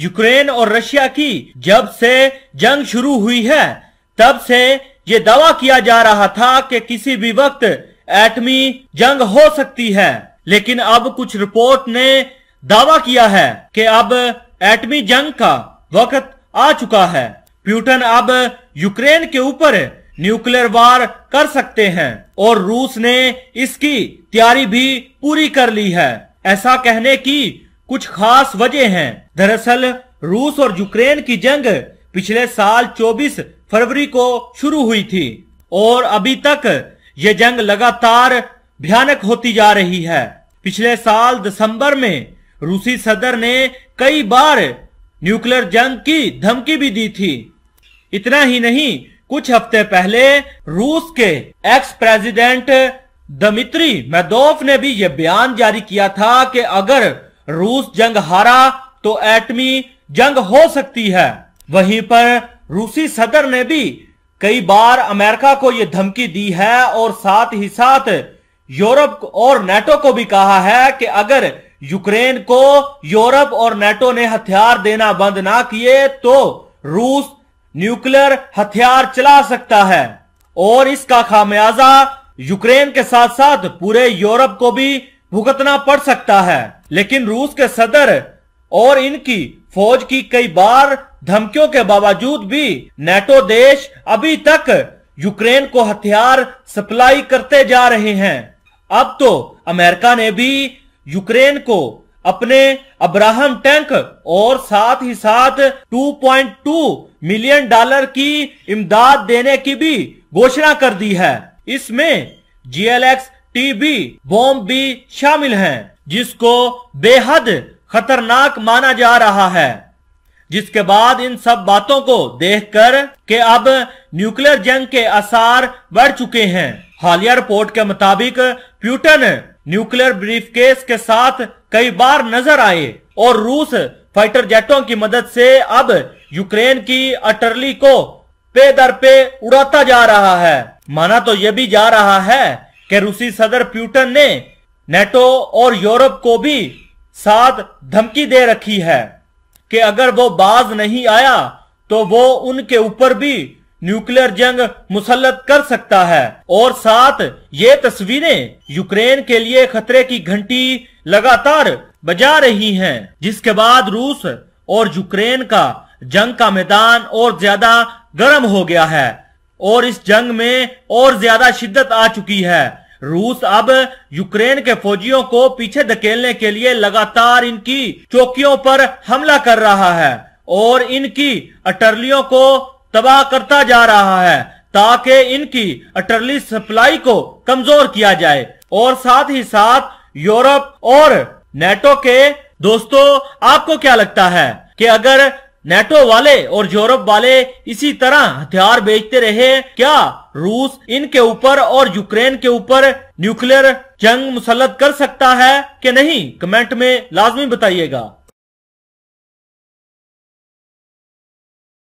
Ukraine और Russia की जब से जंग शुरू हुई है तब से ये दावा किया जा रहा था कि किसी भी वक्त एटमी जंग हो सकती है लेकिन अब कुछ रिपोर्ट ने दावा किया है कि अब एटमी जंग का वक्त आ चुका है प्यूटन अब यूक्रेन के ऊपर न्यूक्लियर वार कर सकते हैं और रूस ने इसकी तैयारी भी पूरी कर ली है ऐसा कहने की कुछ खास वजह हैं दरअसल रूस और यूक्रेन की जंग पिछले साल 24 फरवरी को शुरू हुई थी और अभी तक ये जंग लगातार भयानक होती जा रही है पिछले साल दिसंबर में रूसी सदर ने कई बार न्यूक्लियर जंग की धमकी भी दी थी इतना ही नहीं कुछ हफ्ते पहले रूस के एक्स प्रेसिडेंट दमित्री मैदोफ ने भी यह बयान जारी किया था कि अगर रूस जंग हारा तो एटमी जंग हो सकती है वहीं पर रूसी सदर ने भी कई बार अमेरिका को यह धमकी दी है और साथ ही साथ यूरोप और नेटो को भी कहा है कि अगर यूक्रेन को यूरोप और नेटो ने हथियार देना बंद ना किए तो रूस न्यूक्लियर हथियार चला सकता है और इसका खामियाजा यूक्रेन के साथ साथ पूरे यूरोप को भी भुगतना पड़ सकता है लेकिन रूस के सदर और इनकी फौज की कई बार धमकियों के बावजूद भी नेटो देश अभी तक यूक्रेन को हथियार सप्लाई करते जा रहे हैं अब तो अमेरिका ने भी यूक्रेन को अपने अब्राहम टैंक और साथ ही साथ 2.2 मिलियन डॉलर की इमदाद देने की भी घोषणा कर दी है इसमें जीएलएक्स टीबी बॉम्ब भी शामिल हैं जिसको बेहद खतरनाक माना जा रहा है जिसके बाद इन सब बातों को देखकर के अब न्यूक्लियर जंग के आसार बढ़ चुके हैं हालिया रिपोर्ट के मुताबिक प्यूटन न्यूक्लियर ब्रीफकेस के साथ कई बार नजर आए और रूस फाइटर जेटों की मदद से अब यूक्रेन की अटरली को पे दर पे उड़ाता जा रहा है माना तो यह भी जा रहा है कि रूसी सदर प्यूटन ने नेटो और यूरोप को भी साथ धमकी दे रखी है कि अगर वो बाज नहीं आया तो वो उनके ऊपर भी न्यूक्लियर जंग मुसलत कर सकता है और साथ ये तस्वीरें यूक्रेन के लिए खतरे की घंटी लगातार बजा रही हैं जिसके बाद रूस और यूक्रेन का जंग का मैदान और ज्यादा गर्म हो गया है और इस जंग में और ज्यादा शिद्दत आ चुकी है रूस अब यूक्रेन के फौजियों को पीछे धकेलने के लिए लगातार इनकी चौकियों पर हमला कर रहा है और इनकी अटरलियों को तबाह करता जा रहा है ताकि इनकी अटरली सप्लाई को कमजोर किया जाए और साथ ही साथ यूरोप और नेटो के दोस्तों आपको क्या लगता है कि अगर नेटो वाले और यूरोप वाले इसी तरह हथियार बेचते रहे क्या रूस इनके ऊपर और यूक्रेन के ऊपर न्यूक्लियर जंग मुसलत कर सकता है कि नहीं कमेंट में लाजमी बताइएगा